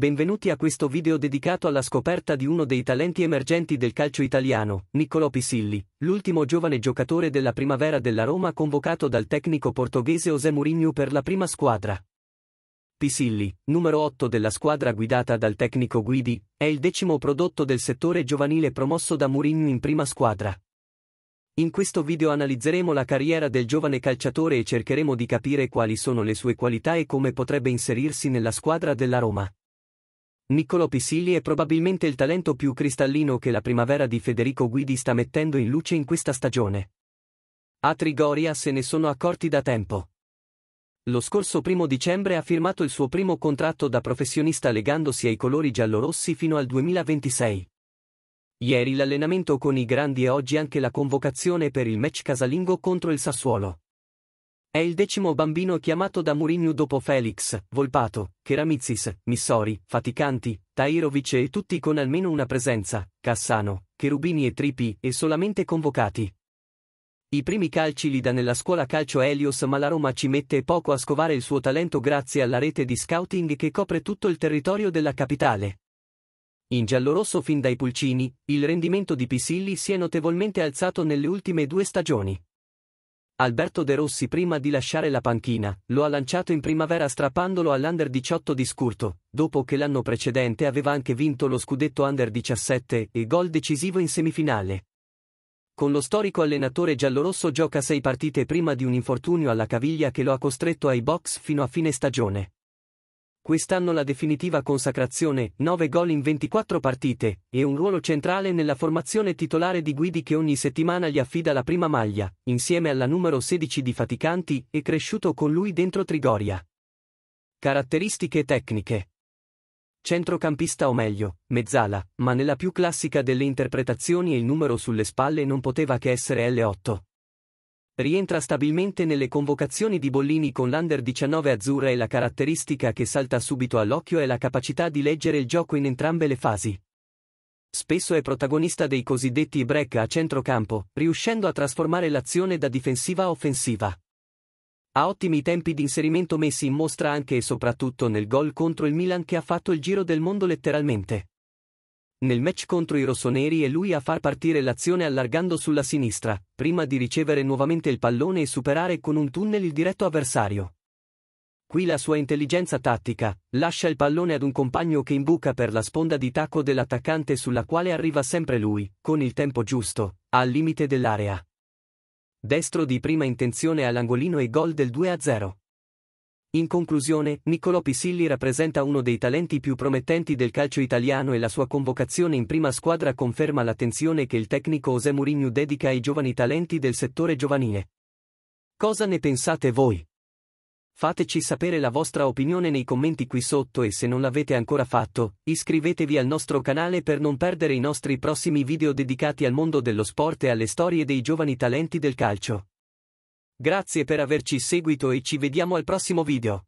Benvenuti a questo video dedicato alla scoperta di uno dei talenti emergenti del calcio italiano, Niccolò Pisilli, l'ultimo giovane giocatore della primavera della Roma convocato dal tecnico portoghese José Mourinho per la prima squadra. Pisilli, numero 8 della squadra guidata dal tecnico Guidi, è il decimo prodotto del settore giovanile promosso da Mourinho in prima squadra. In questo video analizzeremo la carriera del giovane calciatore e cercheremo di capire quali sono le sue qualità e come potrebbe inserirsi nella squadra della Roma. Niccolò Pisilli è probabilmente il talento più cristallino che la primavera di Federico Guidi sta mettendo in luce in questa stagione. A Trigoria se ne sono accorti da tempo. Lo scorso primo dicembre ha firmato il suo primo contratto da professionista legandosi ai colori giallorossi fino al 2026. Ieri l'allenamento con i grandi e oggi anche la convocazione per il match casalingo contro il Sassuolo. È il decimo bambino chiamato da Mourinho dopo Felix, Volpato, Keramizis, Missori, Faticanti, Tairovic e tutti con almeno una presenza, Cassano, Cherubini e Tripi e solamente convocati. I primi calci li dà nella scuola calcio Helios ma la Roma ci mette poco a scovare il suo talento grazie alla rete di scouting che copre tutto il territorio della capitale. In giallorosso fin dai pulcini, il rendimento di Pisilli si è notevolmente alzato nelle ultime due stagioni. Alberto De Rossi prima di lasciare la panchina, lo ha lanciato in primavera strappandolo all'Under 18 di Scurto, dopo che l'anno precedente aveva anche vinto lo scudetto Under 17 e gol decisivo in semifinale. Con lo storico allenatore giallorosso gioca sei partite prima di un infortunio alla caviglia che lo ha costretto ai box fino a fine stagione quest'anno la definitiva consacrazione, 9 gol in 24 partite, e un ruolo centrale nella formazione titolare di Guidi che ogni settimana gli affida la prima maglia, insieme alla numero 16 di Faticanti, e cresciuto con lui dentro Trigoria. Caratteristiche tecniche centrocampista o meglio, mezzala, ma nella più classica delle interpretazioni il numero sulle spalle non poteva che essere L8 rientra stabilmente nelle convocazioni di Bollini con l'Under 19 azzurra e la caratteristica che salta subito all'occhio è la capacità di leggere il gioco in entrambe le fasi. Spesso è protagonista dei cosiddetti break a centrocampo, riuscendo a trasformare l'azione da difensiva a offensiva. Ha ottimi tempi di inserimento messi in mostra anche e soprattutto nel gol contro il Milan che ha fatto il giro del mondo letteralmente. Nel match contro i rossoneri è lui a far partire l'azione allargando sulla sinistra, prima di ricevere nuovamente il pallone e superare con un tunnel il diretto avversario. Qui la sua intelligenza tattica lascia il pallone ad un compagno che imbuca per la sponda di tacco dell'attaccante sulla quale arriva sempre lui, con il tempo giusto, al limite dell'area. Destro di prima intenzione all'angolino e gol del 2-0. In conclusione, Niccolò Pisilli rappresenta uno dei talenti più promettenti del calcio italiano e la sua convocazione in prima squadra conferma l'attenzione che il tecnico José Mourinho dedica ai giovani talenti del settore giovanile. Cosa ne pensate voi? Fateci sapere la vostra opinione nei commenti qui sotto e se non l'avete ancora fatto, iscrivetevi al nostro canale per non perdere i nostri prossimi video dedicati al mondo dello sport e alle storie dei giovani talenti del calcio. Grazie per averci seguito e ci vediamo al prossimo video.